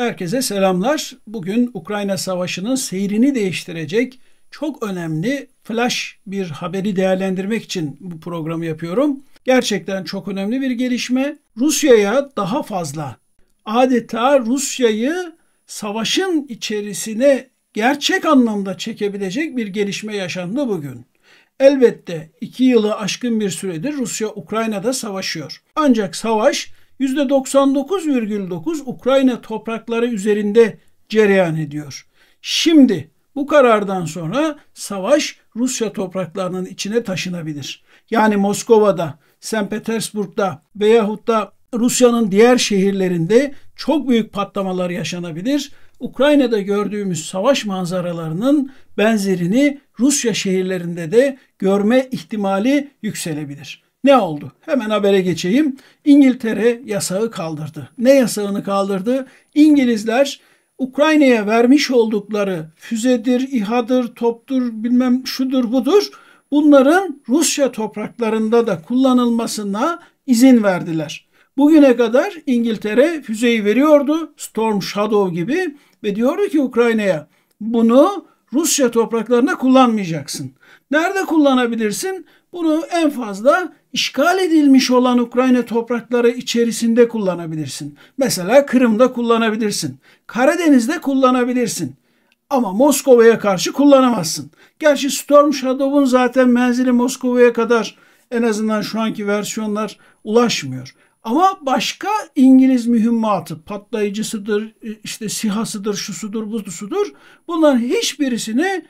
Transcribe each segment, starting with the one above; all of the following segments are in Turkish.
Herkese selamlar. Bugün Ukrayna Savaşı'nın seyrini değiştirecek çok önemli flash bir haberi değerlendirmek için bu programı yapıyorum. Gerçekten çok önemli bir gelişme. Rusya'ya daha fazla adeta Rusya'yı savaşın içerisine gerçek anlamda çekebilecek bir gelişme yaşandı bugün. Elbette iki yılı aşkın bir süredir Rusya Ukrayna'da savaşıyor. Ancak savaş %99,9 Ukrayna toprakları üzerinde cereyan ediyor. Şimdi bu karardan sonra savaş Rusya topraklarının içine taşınabilir. Yani Moskova'da, St. Petersburg'da veyahut da Rusya'nın diğer şehirlerinde çok büyük patlamalar yaşanabilir. Ukrayna'da gördüğümüz savaş manzaralarının benzerini Rusya şehirlerinde de görme ihtimali yükselebilir. Ne oldu? Hemen habere geçeyim. İngiltere yasağı kaldırdı. Ne yasağını kaldırdı? İngilizler Ukrayna'ya vermiş oldukları füzedir, İHA'dır, toptur, bilmem şudur budur bunların Rusya topraklarında da kullanılmasına izin verdiler. Bugüne kadar İngiltere füzeyi veriyordu Storm Shadow gibi ve diyordu ki Ukrayna'ya bunu Rusya topraklarına kullanmayacaksın. Nerede kullanabilirsin? Bunu en fazla işgal edilmiş olan Ukrayna toprakları içerisinde kullanabilirsin. Mesela Kırım'da kullanabilirsin. Karadeniz'de kullanabilirsin. Ama Moskova'ya karşı kullanamazsın. Gerçi Storm Shadow'un zaten menzili Moskova'ya kadar en azından şu anki versiyonlar ulaşmıyor. Ama başka İngiliz mühimmatı, patlayıcısıdır, işte sihasıdır, şusudur, buzusudur. Bunların hiçbirisini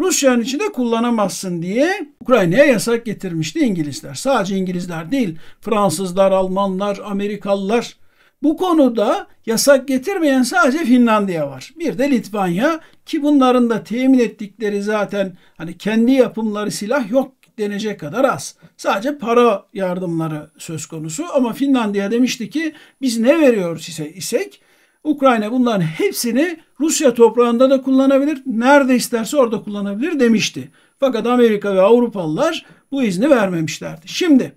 Rusya'nın içinde kullanamazsın diye Ukrayna'ya yasak getirmişti İngilizler. Sadece İngilizler değil, Fransızlar, Almanlar, Amerikalılar. Bu konuda yasak getirmeyen sadece Finlandiya var. Bir de Litvanya ki bunların da temin ettikleri zaten hani kendi yapımları silah yok denecek kadar az. Sadece para yardımları söz konusu ama Finlandiya demişti ki biz ne veriyoruz ise isek Ukrayna bunların hepsini Rusya toprağında da kullanabilir, nerede isterse orada kullanabilir demişti. Fakat Amerika ve Avrupalılar bu izni vermemişlerdi. Şimdi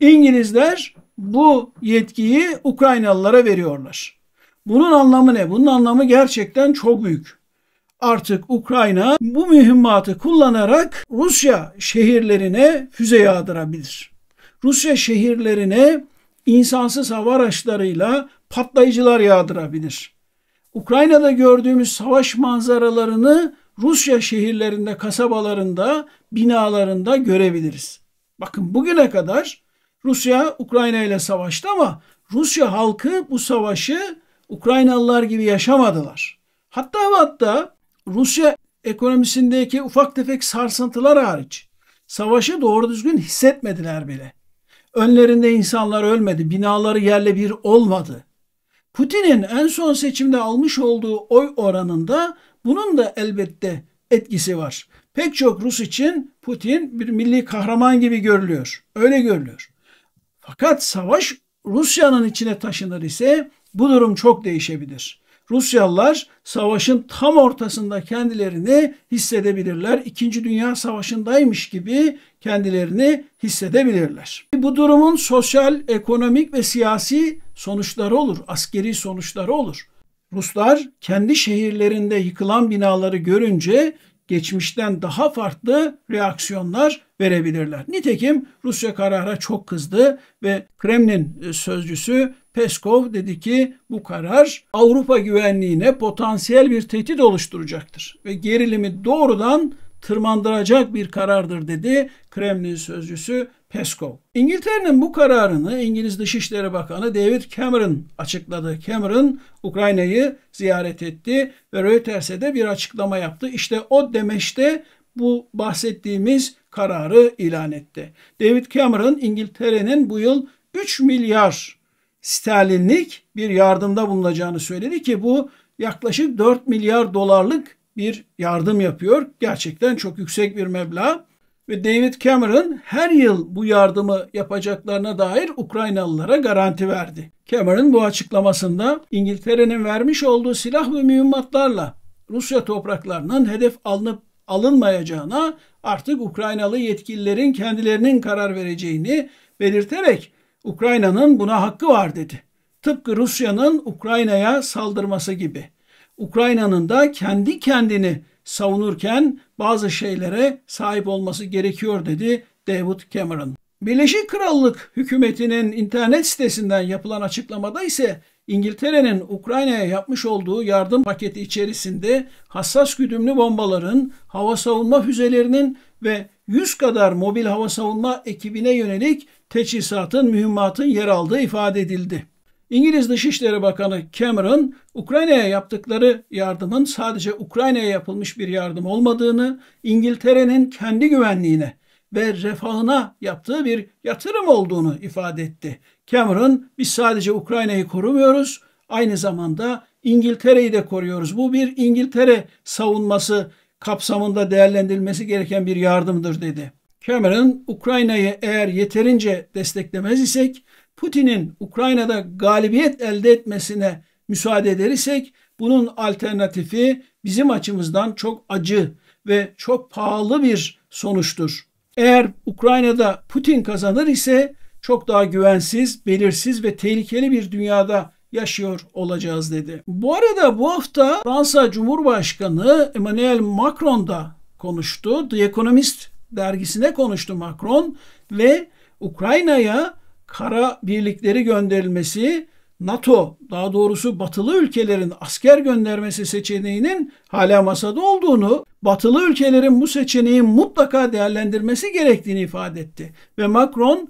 İngilizler bu yetkiyi Ukraynalılara veriyorlar. Bunun anlamı ne? Bunun anlamı gerçekten çok büyük. Artık Ukrayna bu mühimmatı kullanarak Rusya şehirlerine füze yağdırabilir. Rusya şehirlerine insansız hava araçlarıyla patlayıcılar yağdırabilir. Ukrayna'da gördüğümüz savaş manzaralarını Rusya şehirlerinde, kasabalarında, binalarında görebiliriz. Bakın bugüne kadar Rusya Ukrayna ile savaştı ama Rusya halkı bu savaşı Ukraynalılar gibi yaşamadılar. Hatta hatta Rusya ekonomisindeki ufak tefek sarsıntılar hariç savaşı doğru düzgün hissetmediler bile. Önlerinde insanlar ölmedi, binaları yerle bir olmadı. Putin'in en son seçimde almış olduğu oy oranında bunun da elbette etkisi var. Pek çok Rus için Putin bir milli kahraman gibi görülüyor. Öyle görülüyor. Fakat savaş Rusya'nın içine taşınır ise bu durum çok değişebilir. Rusyalılar savaşın tam ortasında kendilerini hissedebilirler. İkinci Dünya Savaşı'ndaymış gibi kendilerini hissedebilirler. Bu durumun sosyal, ekonomik ve siyasi sonuçları olur, askeri sonuçları olur. Ruslar kendi şehirlerinde yıkılan binaları görünce geçmişten daha farklı reaksiyonlar verebilirler. Nitekim Rusya karara çok kızdı ve Kremlin e, sözcüsü Peskov dedi ki bu karar Avrupa güvenliğine potansiyel bir tehdit oluşturacaktır ve gerilimi doğrudan tırmandıracak bir karardır dedi Kremlin sözcüsü Peskov. İngiltere'nin bu kararını İngiliz Dışişleri Bakanı David Cameron açıkladı. Cameron Ukrayna'yı ziyaret etti ve Reuters'e de bir açıklama yaptı. İşte o demeçte bu bahsettiğimiz kararı ilan etti. David Cameron İngiltere'nin bu yıl 3 milyar sterlinlik bir yardımda bulunacağını söyledi ki bu yaklaşık 4 milyar dolarlık bir yardım yapıyor. Gerçekten çok yüksek bir meblağ ve David Cameron her yıl bu yardımı yapacaklarına dair Ukraynalılara garanti verdi. Cameron bu açıklamasında İngiltere'nin vermiş olduğu silah ve mühimmatlarla Rusya topraklarının hedef alınıp alınmayacağına artık Ukraynalı yetkililerin kendilerinin karar vereceğini belirterek Ukrayna'nın buna hakkı var dedi. Tıpkı Rusya'nın Ukrayna'ya saldırması gibi. Ukrayna'nın da kendi kendini savunurken bazı şeylere sahip olması gerekiyor dedi David Cameron. Birleşik Krallık hükümetinin internet sitesinden yapılan açıklamada ise İngiltere'nin Ukrayna'ya yapmış olduğu yardım paketi içerisinde hassas güdümlü bombaların, hava savunma füzelerinin ve 100 kadar mobil hava savunma ekibine yönelik teçhizatın, mühimmatın yer aldığı ifade edildi. İngiliz Dışişleri Bakanı Cameron, Ukrayna'ya yaptıkları yardımın sadece Ukrayna'ya yapılmış bir yardım olmadığını, İngiltere'nin kendi güvenliğine ve refahına yaptığı bir yatırım olduğunu ifade etti. Cameron, biz sadece Ukrayna'yı korumuyoruz, aynı zamanda İngiltere'yi de koruyoruz. Bu bir İngiltere savunması kapsamında değerlendirilmesi gereken bir yardımdır dedi. Cameron, Ukrayna'yı eğer yeterince desteklemez isek Putin'in Ukrayna'da galibiyet elde etmesine müsaade edersek bunun alternatifi bizim açımızdan çok acı ve çok pahalı bir sonuçtur. Eğer Ukrayna'da Putin kazanır ise çok daha güvensiz, belirsiz ve tehlikeli bir dünyada yaşıyor olacağız dedi. Bu arada bu hafta Fransa Cumhurbaşkanı Emmanuel Macron da konuştu. The Economist dergisine konuştu Macron ve Ukrayna'ya kara birlikleri gönderilmesi NATO daha doğrusu batılı ülkelerin asker göndermesi seçeneğinin hala masada olduğunu, batılı ülkelerin bu seçeneği mutlaka değerlendirmesi gerektiğini ifade etti. Ve Macron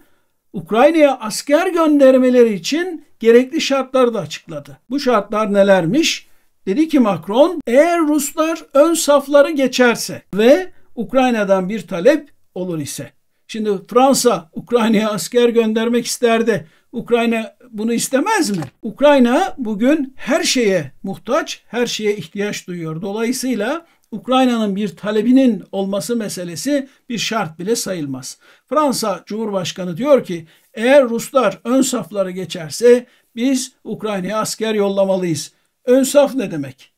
Ukrayna'ya asker göndermeleri için gerekli şartları da açıkladı. Bu şartlar nelermiş? Dedi ki Macron, eğer Ruslar ön safları geçerse ve Ukrayna'dan bir talep olur ise Şimdi Fransa Ukrayna'ya asker göndermek isterdi. Ukrayna bunu istemez mi? Ukrayna bugün her şeye muhtaç, her şeye ihtiyaç duyuyor. Dolayısıyla Ukrayna'nın bir talebinin olması meselesi bir şart bile sayılmaz. Fransa Cumhurbaşkanı diyor ki eğer Ruslar ön safları geçerse biz Ukrayna'ya asker yollamalıyız. Ön saf ne demek?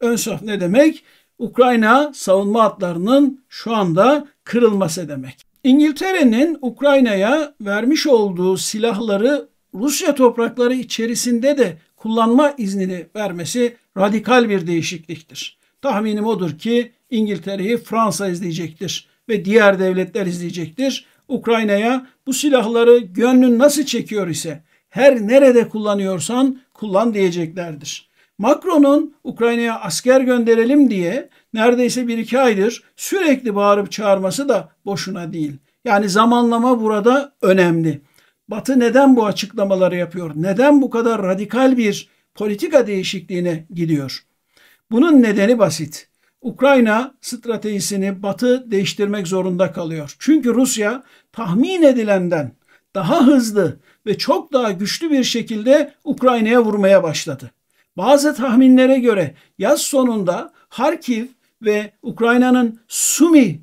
Ön saf ne demek? Ukrayna savunma hatlarının şu anda kırılması demek. İngiltere'nin Ukrayna'ya vermiş olduğu silahları Rusya toprakları içerisinde de kullanma iznini vermesi radikal bir değişikliktir. Tahminim odur ki İngiltere'yi Fransa izleyecektir ve diğer devletler izleyecektir. Ukrayna'ya bu silahları gönlün nasıl çekiyor ise her nerede kullanıyorsan kullan diyeceklerdir. Macron'un Ukrayna'ya asker gönderelim diye neredeyse bir iki aydır sürekli bağırıp çağırması da boşuna değil. Yani zamanlama burada önemli. Batı neden bu açıklamaları yapıyor? Neden bu kadar radikal bir politika değişikliğine gidiyor? Bunun nedeni basit. Ukrayna stratejisini Batı değiştirmek zorunda kalıyor. Çünkü Rusya tahmin edilenden daha hızlı ve çok daha güçlü bir şekilde Ukrayna'ya vurmaya başladı. Bazı tahminlere göre yaz sonunda Harkiv ve Ukrayna'nın Sumi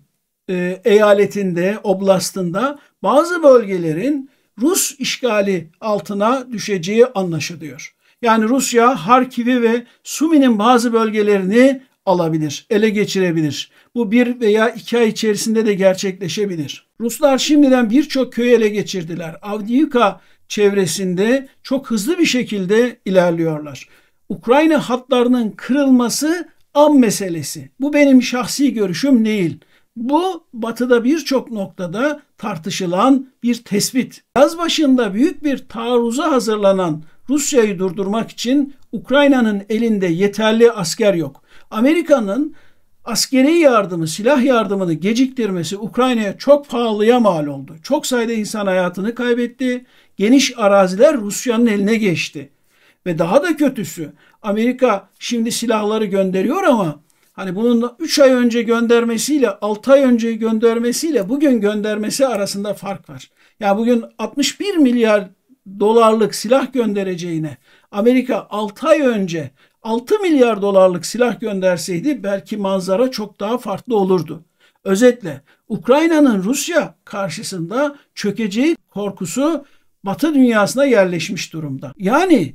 e, eyaletinde, oblastında bazı bölgelerin Rus işgali altına düşeceği anlaşılıyor. Yani Rusya Harkiv'i ve Sumi'nin bazı bölgelerini alabilir, ele geçirebilir. Bu bir veya iki ay içerisinde de gerçekleşebilir. Ruslar şimdiden birçok köyü ele geçirdiler. Avdiivka çevresinde çok hızlı bir şekilde ilerliyorlar. Ukrayna hatlarının kırılması an meselesi. Bu benim şahsi görüşüm değil. Bu batıda birçok noktada tartışılan bir tespit. Yaz başında büyük bir taarruza hazırlanan Rusya'yı durdurmak için Ukrayna'nın elinde yeterli asker yok. Amerika'nın askeri yardımı, silah yardımını geciktirmesi Ukrayna'ya çok pahalıya mal oldu. Çok sayıda insan hayatını kaybetti. Geniş araziler Rusya'nın eline geçti. Ve daha da kötüsü Amerika şimdi silahları gönderiyor ama hani bunun 3 ay önce göndermesiyle 6 ay önce göndermesiyle bugün göndermesi arasında fark var. Ya yani bugün 61 milyar dolarlık silah göndereceğine Amerika 6 ay önce 6 milyar dolarlık silah gönderseydi belki manzara çok daha farklı olurdu. Özetle Ukrayna'nın Rusya karşısında çökeceği korkusu Batı dünyasına yerleşmiş durumda. Yani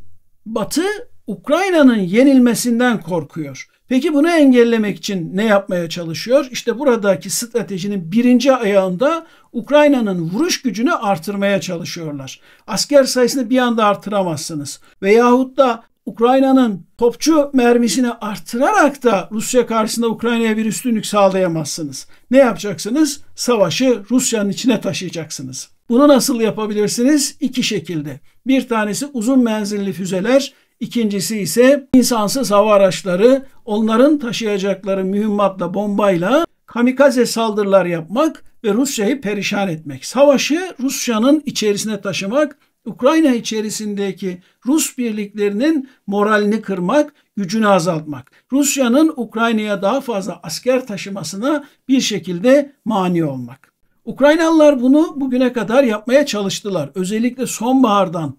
Batı Ukrayna'nın yenilmesinden korkuyor. Peki bunu engellemek için ne yapmaya çalışıyor? İşte buradaki stratejinin birinci ayağında Ukrayna'nın vuruş gücünü artırmaya çalışıyorlar. Asker sayısını bir anda artıramazsınız. Veyahut da Ukrayna'nın topçu mermisini artırarak da Rusya karşısında Ukrayna'ya bir üstünlük sağlayamazsınız. Ne yapacaksınız? Savaşı Rusya'nın içine taşıyacaksınız. Bunu nasıl yapabilirsiniz? İki şekilde. Bir tanesi uzun menzilli füzeler, ikincisi ise insansız hava araçları, onların taşıyacakları mühimmatla, bombayla kamikaze saldırılar yapmak ve Rusya'yı perişan etmek. Savaşı Rusya'nın içerisine taşımak, Ukrayna içerisindeki Rus birliklerinin moralini kırmak, gücünü azaltmak. Rusya'nın Ukrayna'ya daha fazla asker taşımasına bir şekilde mani olmak. Ukraynalılar bunu bugüne kadar yapmaya çalıştılar. Özellikle sonbahardan,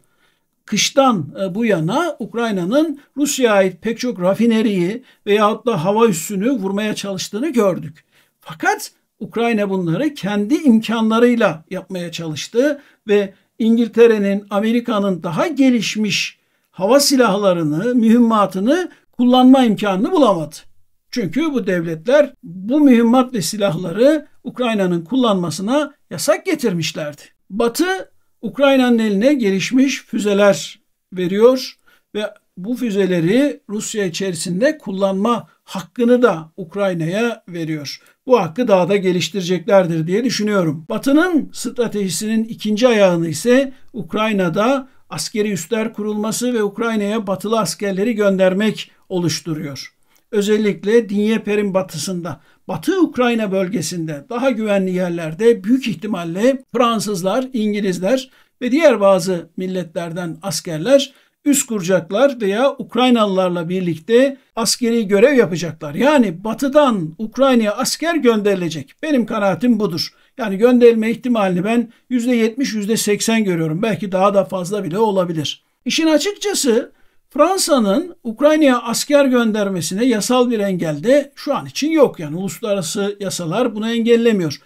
kıştan e, bu yana Ukrayna'nın Rusya'ya ait pek çok rafineriyi veyahut da hava üssünü vurmaya çalıştığını gördük. Fakat Ukrayna bunları kendi imkanlarıyla yapmaya çalıştı ve İngiltere'nin, Amerika'nın daha gelişmiş hava silahlarını, mühimmatını kullanma imkanını bulamadı. Çünkü bu devletler bu mühimmat ve silahları Ukrayna'nın kullanmasına yasak getirmişlerdi. Batı Ukrayna'nın eline gelişmiş füzeler veriyor ve bu füzeleri Rusya içerisinde kullanma hakkını da Ukrayna'ya veriyor. Bu hakkı daha da geliştireceklerdir diye düşünüyorum. Batı'nın stratejisinin ikinci ayağını ise Ukrayna'da askeri üsler kurulması ve Ukrayna'ya batılı askerleri göndermek oluşturuyor özellikle Dinyeper'in batısında, Batı Ukrayna bölgesinde daha güvenli yerlerde büyük ihtimalle Fransızlar, İngilizler ve diğer bazı milletlerden askerler üst kuracaklar veya Ukraynalılarla birlikte askeri görev yapacaklar. Yani batıdan Ukrayna'ya asker gönderilecek. Benim kanaatim budur. Yani gönderilme ihtimalini ben %70, %80 görüyorum. Belki daha da fazla bile olabilir. İşin açıkçası Fransa'nın Ukrayna'ya asker göndermesine yasal bir engel de şu an için yok. Yani uluslararası yasalar bunu engellemiyor.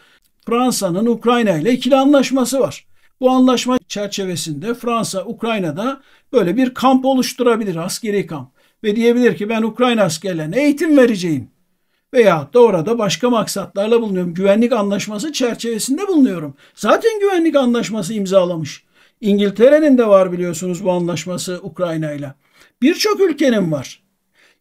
Fransa'nın Ukrayna ile ikili anlaşması var. Bu anlaşma çerçevesinde Fransa Ukrayna'da böyle bir kamp oluşturabilir, askeri kamp. Ve diyebilir ki ben Ukrayna askerlerine eğitim vereceğim. Veyahut da orada başka maksatlarla bulunuyorum. Güvenlik anlaşması çerçevesinde bulunuyorum. Zaten güvenlik anlaşması imzalamış. İngiltere'nin de var biliyorsunuz bu anlaşması Ukrayna ile birçok ülkenin var.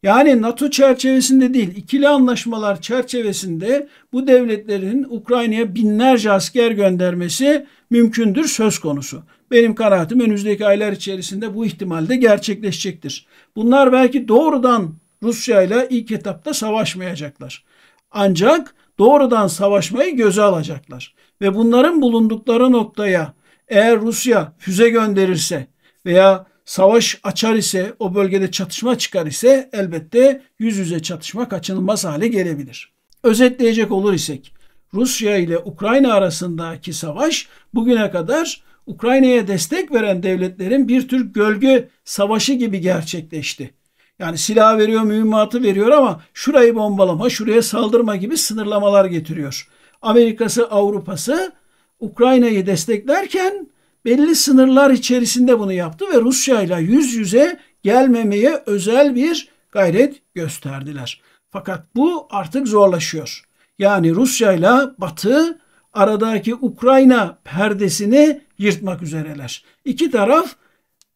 Yani NATO çerçevesinde değil, ikili anlaşmalar çerçevesinde bu devletlerin Ukrayna'ya binlerce asker göndermesi mümkündür söz konusu. Benim kanaatim önümüzdeki aylar içerisinde bu ihtimalde gerçekleşecektir. Bunlar belki doğrudan Rusya ile ilk etapta savaşmayacaklar. Ancak doğrudan savaşmayı göze alacaklar. Ve bunların bulundukları noktaya eğer Rusya füze gönderirse veya savaş açar ise, o bölgede çatışma çıkar ise elbette yüz yüze çatışma kaçınılmaz hale gelebilir. Özetleyecek olur isek, Rusya ile Ukrayna arasındaki savaş bugüne kadar Ukrayna'ya destek veren devletlerin bir tür gölge savaşı gibi gerçekleşti. Yani silah veriyor, mühimmatı veriyor ama şurayı bombalama, şuraya saldırma gibi sınırlamalar getiriyor. Amerika'sı, Avrupa'sı Ukrayna'yı desteklerken belli sınırlar içerisinde bunu yaptı ve Rusya ile yüz yüze gelmemeye özel bir gayret gösterdiler. Fakat bu artık zorlaşıyor. Yani Rusya ile Batı aradaki Ukrayna perdesini yırtmak üzereler. İki taraf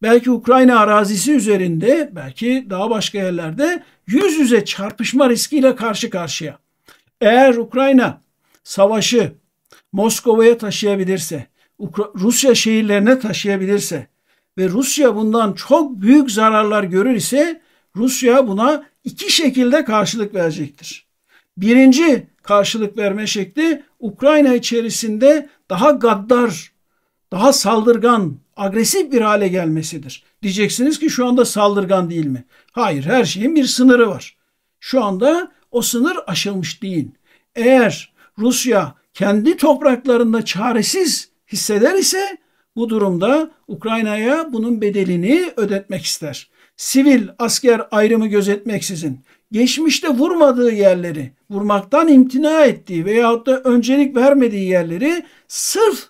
belki Ukrayna arazisi üzerinde belki daha başka yerlerde yüz yüze çarpışma riskiyle karşı karşıya. Eğer Ukrayna savaşı Moskova'ya taşıyabilirse, Rusya şehirlerine taşıyabilirse ve Rusya bundan çok büyük zararlar görür ise Rusya buna iki şekilde karşılık verecektir. Birinci karşılık verme şekli Ukrayna içerisinde daha gaddar, daha saldırgan, agresif bir hale gelmesidir. Diyeceksiniz ki şu anda saldırgan değil mi? Hayır, her şeyin bir sınırı var. Şu anda o sınır aşılmış değil. Eğer Rusya kendi topraklarında çaresiz hisseder ise bu durumda Ukrayna'ya bunun bedelini ödetmek ister. Sivil asker ayrımı gözetmeksizin geçmişte vurmadığı yerleri, vurmaktan imtina ettiği veyahut da öncelik vermediği yerleri sırf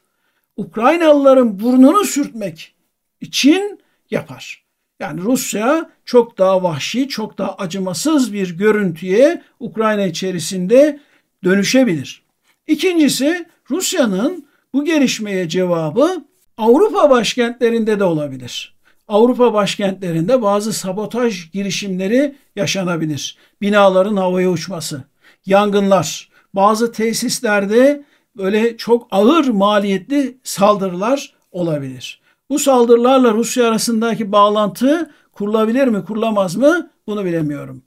Ukraynalıların burnunu sürtmek için yapar. Yani Rusya çok daha vahşi, çok daha acımasız bir görüntüye Ukrayna içerisinde dönüşebilir. İkincisi Rusya'nın bu gelişmeye cevabı Avrupa başkentlerinde de olabilir. Avrupa başkentlerinde bazı sabotaj girişimleri yaşanabilir. Binaların havaya uçması, yangınlar, bazı tesislerde böyle çok ağır maliyetli saldırılar olabilir. Bu saldırılarla Rusya arasındaki bağlantı kurulabilir mi, kurulamaz mı? Bunu bilemiyorum.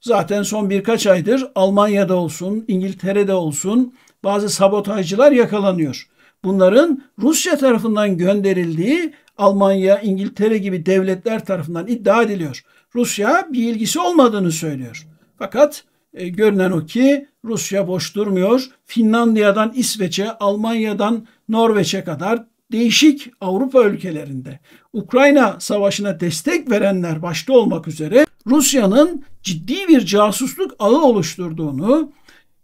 Zaten son birkaç aydır Almanya'da olsun, İngiltere'de olsun bazı sabotajcılar yakalanıyor bunların Rusya tarafından gönderildiği Almanya, İngiltere gibi devletler tarafından iddia ediliyor. Rusya bir ilgisi olmadığını söylüyor. Fakat e, görünen o ki Rusya boş durmuyor. Finlandiya'dan İsveç'e, Almanya'dan Norveç'e kadar değişik Avrupa ülkelerinde Ukrayna savaşına destek verenler başta olmak üzere Rusya'nın ciddi bir casusluk ağı oluşturduğunu,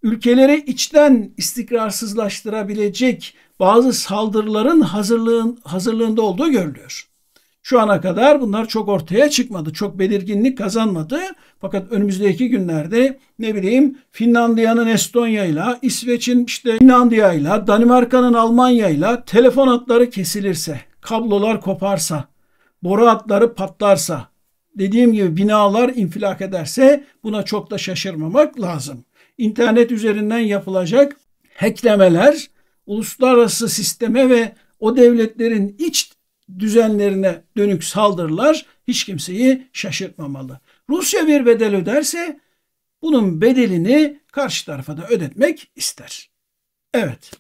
ülkeleri içten istikrarsızlaştırabilecek bazı saldırıların hazırlığın, hazırlığında olduğu görülüyor. Şu ana kadar bunlar çok ortaya çıkmadı. Çok belirginlik kazanmadı. Fakat önümüzdeki günlerde ne bileyim Finlandiya'nın Estonya'yla, İsveç'in işte Finlandiya'yla, Danimarka'nın Almanya'yla telefon hatları kesilirse, kablolar koparsa, boru hatları patlarsa, dediğim gibi binalar infilak ederse buna çok da şaşırmamak lazım. İnternet üzerinden yapılacak hacklemeler uluslararası sisteme ve o devletlerin iç düzenlerine dönük saldırılar hiç kimseyi şaşırtmamalı. Rusya bir bedel öderse bunun bedelini karşı tarafa da ödetmek ister. Evet.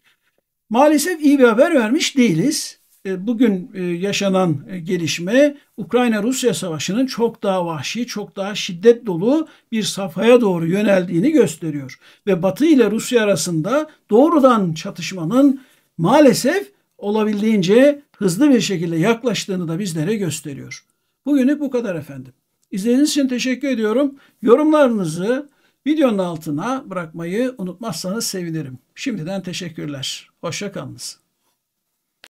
Maalesef iyi bir haber vermiş değiliz. E, bugün e, yaşanan e, gelişme Ukrayna-Rusya savaşının çok daha vahşi, çok daha şiddet dolu bir safhaya doğru yöneldiğini gösteriyor. Ve Batı ile Rusya arasında doğrudan çatışmanın maalesef olabildiğince hızlı bir şekilde yaklaştığını da bizlere gösteriyor. Bugünlük bu kadar efendim. İzlediğiniz için teşekkür ediyorum. Yorumlarınızı videonun altına bırakmayı unutmazsanız sevinirim. Şimdiden teşekkürler. Hoşçakalınız.